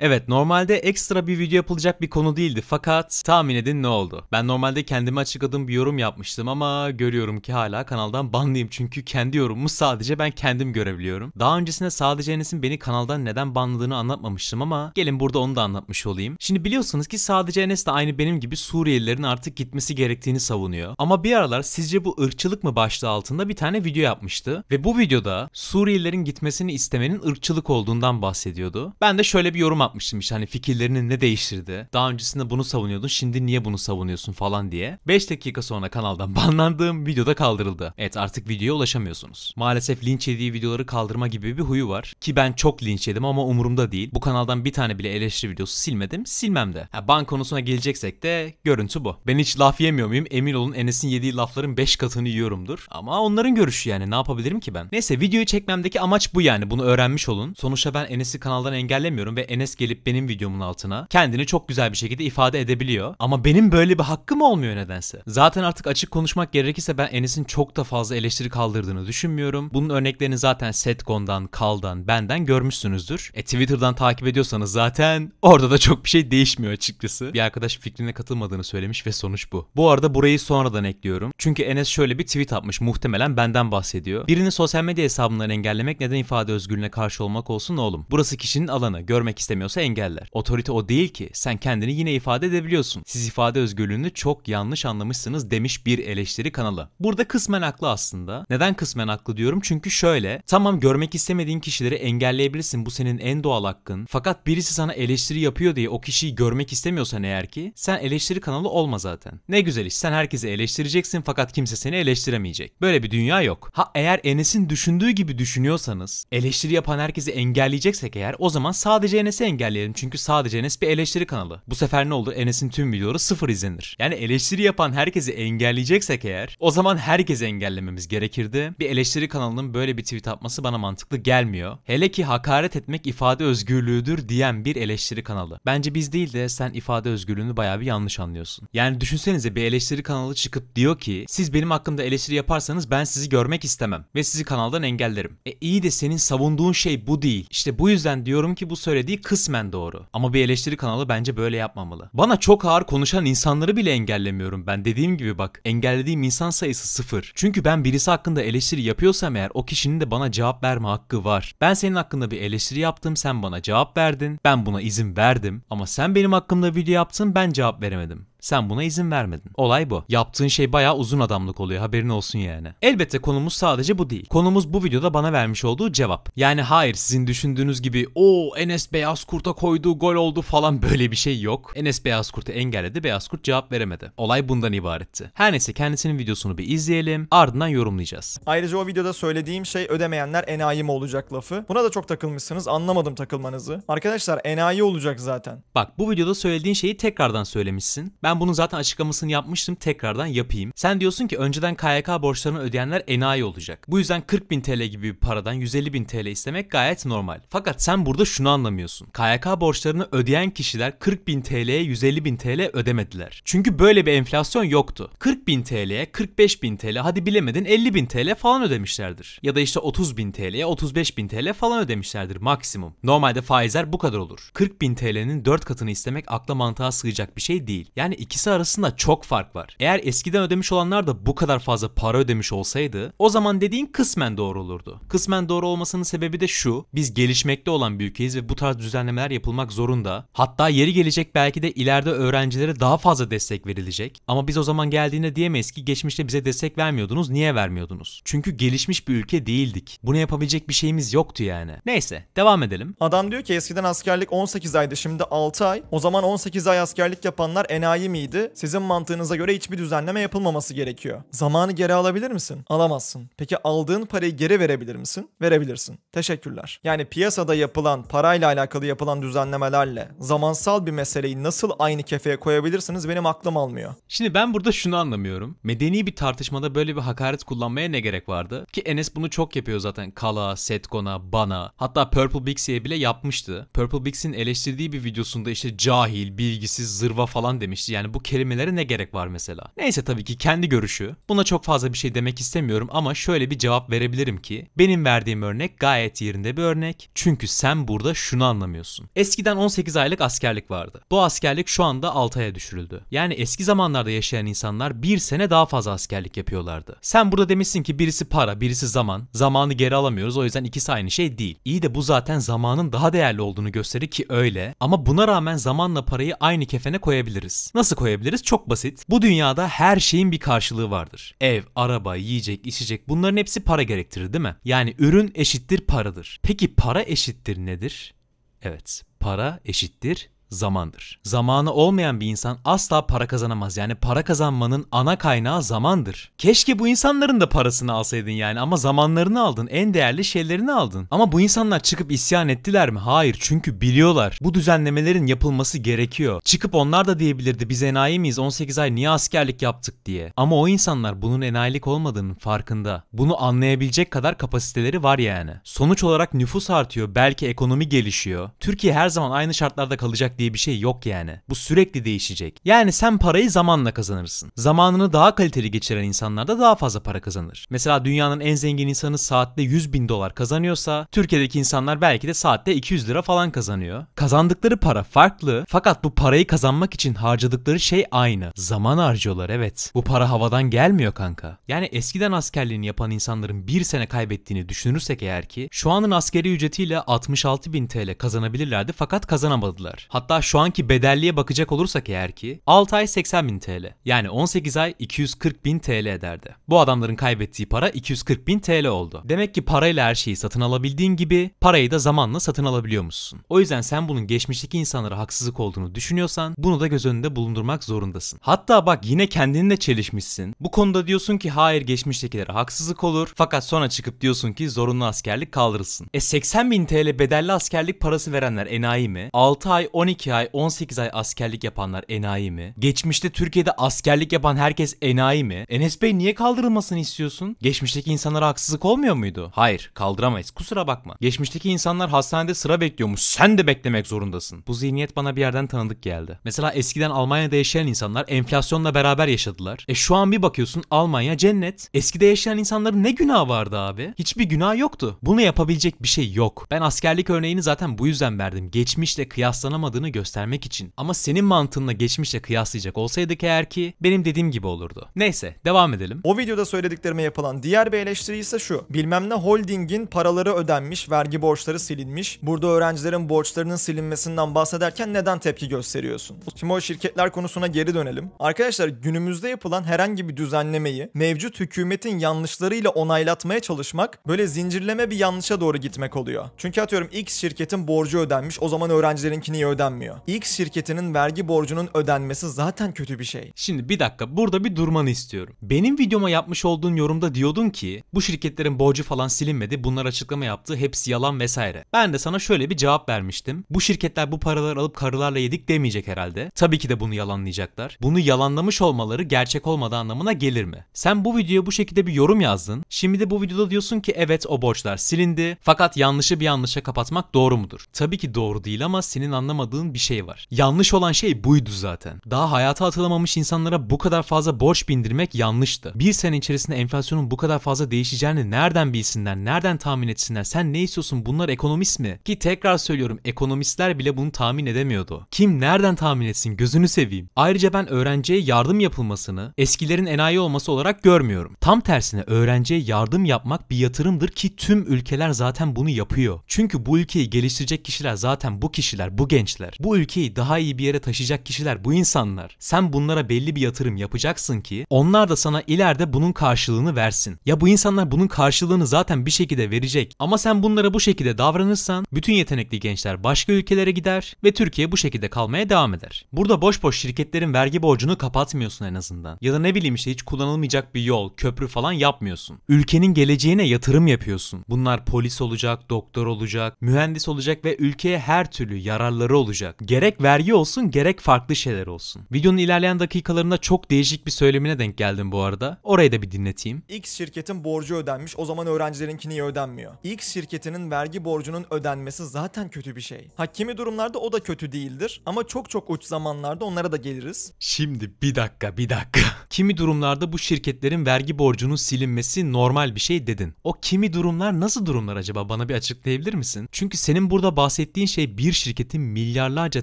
Evet normalde ekstra bir video yapılacak bir konu değildi fakat tahmin edin ne oldu? Ben normalde kendime açıkladığım bir yorum yapmıştım ama görüyorum ki hala kanaldan banlıyım çünkü kendi yorumumu sadece ben kendim görebiliyorum. Daha öncesinde sadece Enes'in beni kanaldan neden banladığını anlatmamıştım ama gelin burada onu da anlatmış olayım. Şimdi biliyorsunuz ki sadece Enes de aynı benim gibi Suriyelilerin artık gitmesi gerektiğini savunuyor. Ama bir aralar sizce bu ırkçılık mı başlığı altında bir tane video yapmıştı ve bu videoda Suriyelilerin gitmesini istemenin ırkçılık olduğundan bahsediyordu. Ben de şöyle bir yorum yapmıştım işte hani fikirlerini ne değiştirdi? Daha öncesinde bunu savunuyordun şimdi niye bunu savunuyorsun falan diye. 5 dakika sonra kanaldan banlandığım videoda kaldırıldı. Evet artık videoya ulaşamıyorsunuz. Maalesef linç yediği videoları kaldırma gibi bir huyu var. Ki ben çok linç yedim ama umurumda değil. Bu kanaldan bir tane bile eleştiri videosu silmedim. Silmem de. Ha, ban konusuna geleceksek de görüntü bu. Ben hiç laf yemiyor muyum? Emin olun Enes'in yediği lafların 5 katını yiyorumdur. Ama onların görüşü yani ne yapabilirim ki ben? Neyse videoyu çekmemdeki amaç bu yani. Bunu öğrenmiş olun. Sonuçta ben Enes'i kanaldan engellemiyorum ve Enes gelip benim videomun altına kendini çok güzel bir şekilde ifade edebiliyor. Ama benim böyle bir hakkım olmuyor nedense. Zaten artık açık konuşmak gerekirse ben Enes'in çok da fazla eleştiri kaldırdığını düşünmüyorum. Bunun örneklerini zaten Setgon'dan, Kal'dan, benden görmüşsünüzdür. E Twitter'dan takip ediyorsanız zaten orada da çok bir şey değişmiyor açıkçası. Bir arkadaş fikrine katılmadığını söylemiş ve sonuç bu. Bu arada burayı sonradan ekliyorum. Çünkü Enes şöyle bir tweet atmış muhtemelen benden bahsediyor. Birini sosyal medya hesabından engellemek neden ifade özgürlüğüne karşı olmak olsun oğlum. Burası kişinin alanı. Görmek istemiyor istemiyorsa engeller. Otorite o değil ki. Sen kendini yine ifade edebiliyorsun. Siz ifade özgürlüğünü çok yanlış anlamışsınız demiş bir eleştiri kanalı. Burada kısmen haklı aslında. Neden kısmen haklı diyorum? Çünkü şöyle. Tamam görmek istemediğin kişileri engelleyebilirsin. Bu senin en doğal hakkın. Fakat birisi sana eleştiri yapıyor diye o kişiyi görmek istemiyorsan eğer ki sen eleştiri kanalı olma zaten. Ne güzel iş. Sen herkesi eleştireceksin fakat kimse seni eleştiremeyecek. Böyle bir dünya yok. Ha eğer Enes'in düşündüğü gibi düşünüyorsanız eleştiri yapan herkesi engelleyeceksek eğer o zaman sadece Enes'i engelleyeceksiniz engelleyelim çünkü sadece Enes bir eleştiri kanalı. Bu sefer ne olur Enes'in tüm videoları sıfır izlenir. Yani eleştiri yapan herkesi engelleyeceksek eğer o zaman herkesi engellememiz gerekirdi. Bir eleştiri kanalının böyle bir tweet atması bana mantıklı gelmiyor. Hele ki hakaret etmek ifade özgürlüğüdür diyen bir eleştiri kanalı. Bence biz değil de sen ifade özgürlüğünü bayağı bir yanlış anlıyorsun. Yani düşünsenize bir eleştiri kanalı çıkıp diyor ki siz benim hakkımda eleştiri yaparsanız ben sizi görmek istemem ve sizi kanaldan engellerim. E iyi de senin savunduğun şey bu değil. İşte bu yüzden diyorum ki bu söylediği kısmen kısmen doğru. Ama bir eleştiri kanalı bence böyle yapmamalı. Bana çok ağır konuşan insanları bile engellemiyorum ben. Dediğim gibi bak engellediğim insan sayısı sıfır. Çünkü ben birisi hakkında eleştiri yapıyorsam eğer o kişinin de bana cevap verme hakkı var. Ben senin hakkında bir eleştiri yaptım sen bana cevap verdin. Ben buna izin verdim. Ama sen benim hakkımda video yaptın ben cevap veremedim. Sen buna izin vermedin. Olay bu. Yaptığın şey bayağı uzun adamlık oluyor haberin olsun yani. Elbette konumuz sadece bu değil. Konumuz bu videoda bana vermiş olduğu cevap. Yani hayır sizin düşündüğünüz gibi o Enes Beyaz Kurt'a koyduğu gol oldu falan böyle bir şey yok. Enes Beyaz Kurt'u engelledi Beyaz Kurt cevap veremedi. Olay bundan ibaretti. Her neyse kendisinin videosunu bir izleyelim ardından yorumlayacağız. Ayrıca o videoda söylediğim şey ödemeyenler enayi mi olacak lafı. Buna da çok takılmışsınız anlamadım takılmanızı. Arkadaşlar enayi olacak zaten. Bak bu videoda söylediğin şeyi tekrardan söylemişsin. Ben ben bunu zaten açıklamasını yapmıştım tekrardan yapayım. Sen diyorsun ki önceden KYK borçlarını ödeyenler enayi olacak. Bu yüzden 40 bin TL gibi bir paradan 150 bin TL istemek gayet normal. Fakat sen burada şunu anlamıyorsun. KYK borçlarını ödeyen kişiler 40 bin TL'ye 150 bin TL ödemediler. Çünkü böyle bir enflasyon yoktu. 40 bin TL'ye 45 bin TL hadi bilemedin 50 bin TL falan ödemişlerdir. Ya da işte 30 bin TL'ye 35 bin TL falan ödemişlerdir maksimum. Normalde faizler bu kadar olur. 40 bin TL'nin 4 katını istemek akla mantığa sığacak bir şey değil. Yani ikisi arasında çok fark var. Eğer eskiden ödemiş olanlar da bu kadar fazla para ödemiş olsaydı o zaman dediğin kısmen doğru olurdu. Kısmen doğru olmasının sebebi de şu. Biz gelişmekte olan bir ülkeyiz ve bu tarz düzenlemeler yapılmak zorunda. Hatta yeri gelecek belki de ileride öğrencilere daha fazla destek verilecek. Ama biz o zaman geldiğinde diyemeyiz ki geçmişte bize destek vermiyordunuz. Niye vermiyordunuz? Çünkü gelişmiş bir ülke değildik. Bunu yapabilecek bir şeyimiz yoktu yani. Neyse devam edelim. Adam diyor ki eskiden askerlik 18 aydı şimdi 6 ay. O zaman 18 ay askerlik yapanlar enayi geçerli şey miydi? Sizin mantığınıza göre hiçbir düzenleme yapılmaması gerekiyor. Zamanı geri alabilir misin? Alamazsın. Peki aldığın parayı geri verebilir misin? Verebilirsin. Teşekkürler. Yani piyasada yapılan, parayla alakalı yapılan düzenlemelerle zamansal bir meseleyi nasıl aynı kefeye koyabilirsiniz benim aklım almıyor. Şimdi ben burada şunu anlamıyorum. Medeni bir tartışmada böyle bir hakaret kullanmaya ne gerek vardı? Ki Enes bunu çok yapıyor zaten. Kala, Setkon'a, bana. Hatta Purple Bixi'ye bile yapmıştı. Purple Bixi'nin eleştirdiği bir videosunda işte cahil, bilgisiz, zırva falan demişti. Yani yani bu kelimelere ne gerek var mesela? Neyse tabii ki kendi görüşü. Buna çok fazla bir şey demek istemiyorum ama şöyle bir cevap verebilirim ki benim verdiğim örnek gayet yerinde bir örnek. Çünkü sen burada şunu anlamıyorsun. Eskiden 18 aylık askerlik vardı. Bu askerlik şu anda 6 aya düşürüldü. Yani eski zamanlarda yaşayan insanlar bir sene daha fazla askerlik yapıyorlardı. Sen burada demişsin ki birisi para, birisi zaman. Zamanı geri alamıyoruz o yüzden ikisi aynı şey değil. İyi de bu zaten zamanın daha değerli olduğunu gösterir ki öyle. Ama buna rağmen zamanla parayı aynı kefene koyabiliriz. Nasıl Nasıl koyabiliriz? Çok basit. Bu dünyada her şeyin bir karşılığı vardır. Ev, araba, yiyecek, içecek bunların hepsi para gerektirir değil mi? Yani ürün eşittir paradır. Peki para eşittir nedir? Evet, para eşittir zamandır. Zamanı olmayan bir insan asla para kazanamaz. Yani para kazanmanın ana kaynağı zamandır. Keşke bu insanların da parasını alsaydın yani ama zamanlarını aldın. En değerli şeylerini aldın. Ama bu insanlar çıkıp isyan ettiler mi? Hayır çünkü biliyorlar. Bu düzenlemelerin yapılması gerekiyor. Çıkıp onlar da diyebilirdi biz enayi miyiz 18 ay niye askerlik yaptık diye. Ama o insanlar bunun enayilik olmadığının farkında. Bunu anlayabilecek kadar kapasiteleri var yani. Sonuç olarak nüfus artıyor. Belki ekonomi gelişiyor. Türkiye her zaman aynı şartlarda kalacak olacak diye bir şey yok yani. Bu sürekli değişecek. Yani sen parayı zamanla kazanırsın. Zamanını daha kaliteli geçiren insanlar da daha fazla para kazanır. Mesela dünyanın en zengin insanı saatte 100 bin dolar kazanıyorsa Türkiye'deki insanlar belki de saatte 200 lira falan kazanıyor. Kazandıkları para farklı fakat bu parayı kazanmak için harcadıkları şey aynı. Zaman harcıyorlar evet. Bu para havadan gelmiyor kanka. Yani eskiden askerliğini yapan insanların bir sene kaybettiğini düşünürsek eğer ki şu anın askeri ücretiyle 66 bin TL kazanabilirlerdi fakat kazanamadılar. Hatta Hatta şu anki bedelliye bakacak olursak eğer ki 6 ay 80 bin TL yani 18 ay 240 bin TL ederdi. Bu adamların kaybettiği para 240 bin TL oldu. Demek ki parayla her şeyi satın alabildiğin gibi parayı da zamanla satın alabiliyormuşsun. O yüzden sen bunun geçmişteki insanlara haksızlık olduğunu düşünüyorsan bunu da göz önünde bulundurmak zorundasın. Hatta bak yine kendinle çelişmişsin. Bu konuda diyorsun ki hayır geçmiştekilere haksızlık olur fakat sonra çıkıp diyorsun ki zorunlu askerlik kaldırılsın. E 80 bin TL bedelli askerlik parası verenler enayi mi? 6 ay 12 12 ay 18 ay askerlik yapanlar enayi mi? Geçmişte Türkiye'de askerlik yapan herkes enayi mi? Enes Bey niye kaldırılmasını istiyorsun? Geçmişteki insanlara haksızlık olmuyor muydu? Hayır kaldıramayız kusura bakma. Geçmişteki insanlar hastanede sıra bekliyormuş sen de beklemek zorundasın. Bu zihniyet bana bir yerden tanıdık geldi. Mesela eskiden Almanya'da yaşayan insanlar enflasyonla beraber yaşadılar. E şu an bir bakıyorsun Almanya cennet. Eskide yaşayan insanların ne günah vardı abi? Hiçbir günah yoktu. Bunu yapabilecek bir şey yok. Ben askerlik örneğini zaten bu yüzden verdim. Geçmişle kıyaslanamadığını olmadığını göstermek için. Ama senin mantığınla geçmişle kıyaslayacak olsaydık eğer ki benim dediğim gibi olurdu. Neyse devam edelim. O videoda söylediklerime yapılan diğer bir eleştiri ise şu. Bilmem ne holdingin paraları ödenmiş, vergi borçları silinmiş. Burada öğrencilerin borçlarının silinmesinden bahsederken neden tepki gösteriyorsun? Şimdi o şirketler konusuna geri dönelim. Arkadaşlar günümüzde yapılan herhangi bir düzenlemeyi mevcut hükümetin yanlışlarıyla onaylatmaya çalışmak böyle zincirleme bir yanlışa doğru gitmek oluyor. Çünkü atıyorum X şirketin borcu ödenmiş o zaman öğrencilerin niye ödenmiyor? ödenmiyor. X şirketinin vergi borcunun ödenmesi zaten kötü bir şey. Şimdi bir dakika burada bir durmanı istiyorum. Benim videoma yapmış olduğun yorumda diyordun ki bu şirketlerin borcu falan silinmedi. Bunlar açıklama yaptı. Hepsi yalan vesaire. Ben de sana şöyle bir cevap vermiştim. Bu şirketler bu paraları alıp karılarla yedik demeyecek herhalde. Tabii ki de bunu yalanlayacaklar. Bunu yalanlamış olmaları gerçek olmadığı anlamına gelir mi? Sen bu videoya bu şekilde bir yorum yazdın. Şimdi de bu videoda diyorsun ki evet o borçlar silindi. Fakat yanlışı bir yanlışa kapatmak doğru mudur? Tabii ki doğru değil ama senin anlamadığın bir şey var. Yanlış olan şey buydu zaten. Daha hayata atılamamış insanlara bu kadar fazla borç bindirmek yanlıştı. Bir sene içerisinde enflasyonun bu kadar fazla değişeceğini nereden bilsinler, nereden tahmin etsinler, sen ne istiyorsun bunlar ekonomist mi? Ki tekrar söylüyorum ekonomistler bile bunu tahmin edemiyordu. Kim nereden tahmin etsin gözünü seveyim. Ayrıca ben öğrenciye yardım yapılmasını eskilerin enayi olması olarak görmüyorum. Tam tersine öğrenciye yardım yapmak bir yatırımdır ki tüm ülkeler zaten bunu yapıyor. Çünkü bu ülkeyi geliştirecek kişiler zaten bu kişiler, bu gençler. Bu ülkeyi daha iyi bir yere taşıyacak kişiler bu insanlar. Sen bunlara belli bir yatırım yapacaksın ki onlar da sana ileride bunun karşılığını versin. Ya bu insanlar bunun karşılığını zaten bir şekilde verecek ama sen bunlara bu şekilde davranırsan bütün yetenekli gençler başka ülkelere gider ve Türkiye bu şekilde kalmaya devam eder. Burada boş boş şirketlerin vergi borcunu kapatmıyorsun en azından. Ya da ne bileyim işte hiç kullanılmayacak bir yol, köprü falan yapmıyorsun. Ülkenin geleceğine yatırım yapıyorsun. Bunlar polis olacak, doktor olacak, mühendis olacak ve ülkeye her türlü yararları olacak olacak. Gerek vergi olsun gerek farklı şeyler olsun. Videonun ilerleyen dakikalarında çok değişik bir söylemine denk geldim bu arada. Orayı da bir dinleteyim. X şirketin borcu ödenmiş o zaman öğrencilerinki niye ödenmiyor? X şirketinin vergi borcunun ödenmesi zaten kötü bir şey. Ha kimi durumlarda o da kötü değildir ama çok çok uç zamanlarda onlara da geliriz. Şimdi bir dakika bir dakika. kimi durumlarda bu şirketlerin vergi borcunun silinmesi normal bir şey dedin. O kimi durumlar nasıl durumlar acaba bana bir açıklayabilir misin? Çünkü senin burada bahsettiğin şey bir şirketin milyar milyarlarca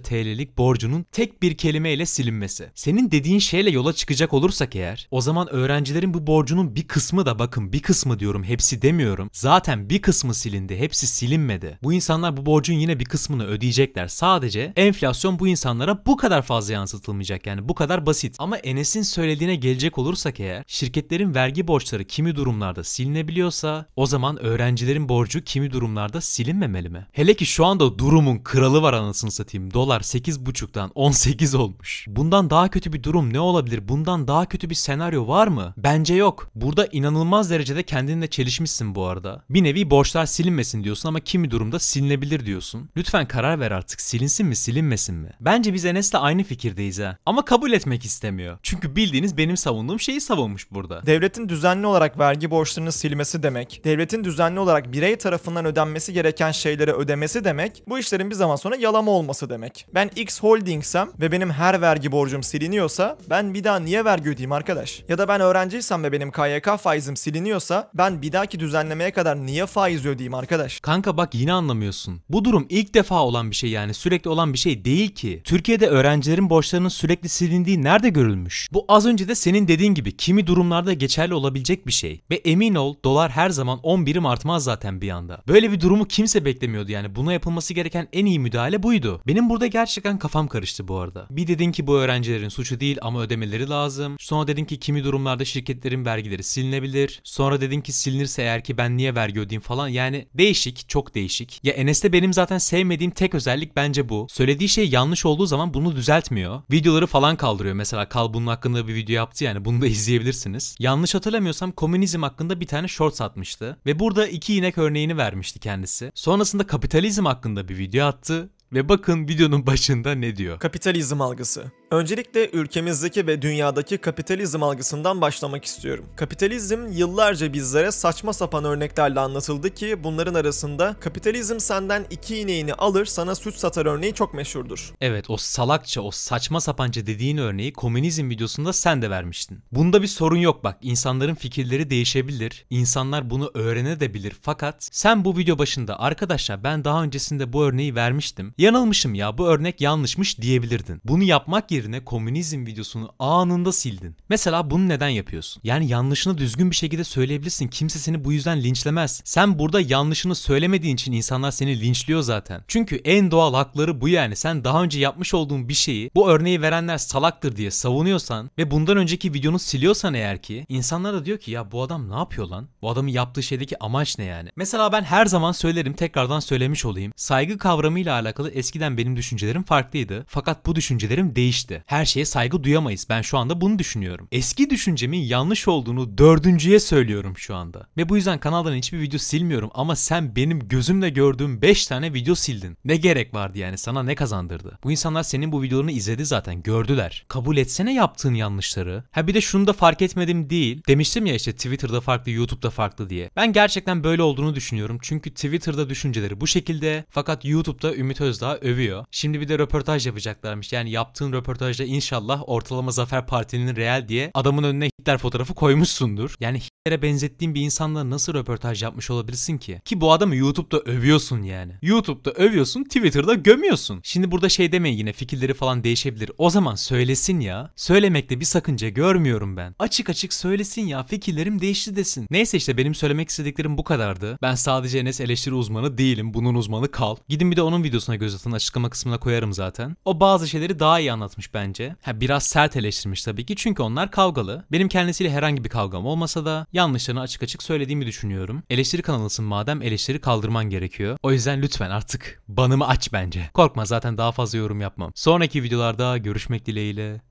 TL'lik borcunun tek bir kelimeyle silinmesi. Senin dediğin şeyle yola çıkacak olursak eğer o zaman öğrencilerin bu borcunun bir kısmı da bakın bir kısmı diyorum hepsi demiyorum. Zaten bir kısmı silindi hepsi silinmedi. Bu insanlar bu borcun yine bir kısmını ödeyecekler. Sadece enflasyon bu insanlara bu kadar fazla yansıtılmayacak yani bu kadar basit. Ama Enes'in söylediğine gelecek olursak eğer şirketlerin vergi borçları kimi durumlarda silinebiliyorsa o zaman öğrencilerin borcu kimi durumlarda silinmemeli mi? Hele ki şu anda durumun kralı var anasını satayım satayım dolar 8.5'dan 18 olmuş. Bundan daha kötü bir durum ne olabilir? Bundan daha kötü bir senaryo var mı? Bence yok. Burada inanılmaz derecede kendinle çelişmişsin bu arada. Bir nevi borçlar silinmesin diyorsun ama kimi durumda silinebilir diyorsun. Lütfen karar ver artık silinsin mi silinmesin mi? Bence biz Enes'le aynı fikirdeyiz ha. Ama kabul etmek istemiyor. Çünkü bildiğiniz benim savunduğum şeyi savunmuş burada. Devletin düzenli olarak vergi borçlarını silmesi demek, devletin düzenli olarak birey tarafından ödenmesi gereken şeyleri ödemesi demek, bu işlerin bir zaman sonra yalama olması olması demek. Ben X Holdings'em ve benim her vergi borcum siliniyorsa ben bir daha niye vergi ödeyeyim arkadaş? Ya da ben öğrenciysem ve benim KYK faizim siliniyorsa ben bir dahaki düzenlemeye kadar niye faiz ödeyeyim arkadaş? Kanka bak yine anlamıyorsun. Bu durum ilk defa olan bir şey yani sürekli olan bir şey değil ki. Türkiye'de öğrencilerin borçlarının sürekli silindiği nerede görülmüş? Bu az önce de senin dediğin gibi kimi durumlarda geçerli olabilecek bir şey. Ve emin ol dolar her zaman 10 birim artmaz zaten bir anda. Böyle bir durumu kimse beklemiyordu yani buna yapılması gereken en iyi müdahale buydu. Benim benim burada gerçekten kafam karıştı bu arada. Bir dedin ki bu öğrencilerin suçu değil ama ödemeleri lazım. Sonra dedin ki kimi durumlarda şirketlerin vergileri silinebilir. Sonra dedin ki silinirse eğer ki ben niye vergi ödeyeyim falan. Yani değişik, çok değişik. Ya Enes'te benim zaten sevmediğim tek özellik bence bu. Söylediği şey yanlış olduğu zaman bunu düzeltmiyor. Videoları falan kaldırıyor. Mesela Kal bunun hakkında bir video yaptı yani bunu da izleyebilirsiniz. Yanlış hatırlamıyorsam komünizm hakkında bir tane short satmıştı. Ve burada iki inek örneğini vermişti kendisi. Sonrasında kapitalizm hakkında bir video attı ve bakın videonun başında ne diyor? Kapitalizm algısı. Öncelikle ülkemizdeki ve dünyadaki kapitalizm algısından başlamak istiyorum. Kapitalizm yıllarca bizlere saçma sapan örneklerle anlatıldı ki bunların arasında kapitalizm senden iki ineğini alır sana süt satar örneği çok meşhurdur. Evet o salakça o saçma sapanca dediğin örneği komünizm videosunda sen de vermiştin. Bunda bir sorun yok bak insanların fikirleri değişebilir. insanlar bunu öğrenebilir fakat sen bu video başında arkadaşlar ben daha öncesinde bu örneği vermiştim. Ya Yanılmışım ya bu örnek yanlışmış diyebilirdin. Bunu yapmak yerine komünizm videosunu anında sildin. Mesela bunu neden yapıyorsun? Yani yanlışını düzgün bir şekilde söyleyebilirsin. Kimse seni bu yüzden linçlemez. Sen burada yanlışını söylemediğin için insanlar seni linçliyor zaten. Çünkü en doğal hakları bu yani. Sen daha önce yapmış olduğun bir şeyi bu örneği verenler salaktır diye savunuyorsan ve bundan önceki videonu siliyorsan eğer ki insanlar da diyor ki ya bu adam ne yapıyor lan? Bu adamın yaptığı şeydeki amaç ne yani? Mesela ben her zaman söylerim tekrardan söylemiş olayım. Saygı kavramıyla alakalı alakalı eskiden benim düşüncelerim farklıydı. Fakat bu düşüncelerim değişti. Her şeye saygı duyamayız. Ben şu anda bunu düşünüyorum. Eski düşüncemin yanlış olduğunu dördüncüye söylüyorum şu anda. Ve bu yüzden kanaldan hiçbir video silmiyorum ama sen benim gözümle gördüğüm 5 tane video sildin. Ne gerek vardı yani sana ne kazandırdı? Bu insanlar senin bu videolarını izledi zaten gördüler. Kabul etsene yaptığın yanlışları. Ha bir de şunu da fark etmedim değil. Demiştim ya işte Twitter'da farklı YouTube'da farklı diye. Ben gerçekten böyle olduğunu düşünüyorum. Çünkü Twitter'da düşünceleri bu şekilde fakat YouTube'da Ümit Öz Özdağ övüyor. Şimdi bir de röportaj yapacaklarmış. Yani yaptığın röportajda inşallah ortalama Zafer partinin real diye adamın önüne Hitler fotoğrafı koymuşsundur. Yani Hitler'e benzettiğin bir insanla nasıl röportaj yapmış olabilirsin ki? Ki bu adamı YouTube'da övüyorsun yani. YouTube'da övüyorsun, Twitter'da gömüyorsun. Şimdi burada şey demeyin yine fikirleri falan değişebilir. O zaman söylesin ya. Söylemekte bir sakınca görmüyorum ben. Açık açık söylesin ya fikirlerim değişti desin. Neyse işte benim söylemek istediklerim bu kadardı. Ben sadece Enes eleştiri uzmanı değilim. Bunun uzmanı kal. Gidin bir de onun videosuna göz göz atın açıklama kısmına koyarım zaten. O bazı şeyleri daha iyi anlatmış bence. Ha, biraz sert eleştirmiş tabii ki çünkü onlar kavgalı. Benim kendisiyle herhangi bir kavgam olmasa da yanlışlarını açık açık söylediğimi düşünüyorum. Eleştiri kanalısın madem eleştiri kaldırman gerekiyor. O yüzden lütfen artık banımı aç bence. Korkma zaten daha fazla yorum yapmam. Sonraki videolarda görüşmek dileğiyle.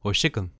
Hoşçakalın.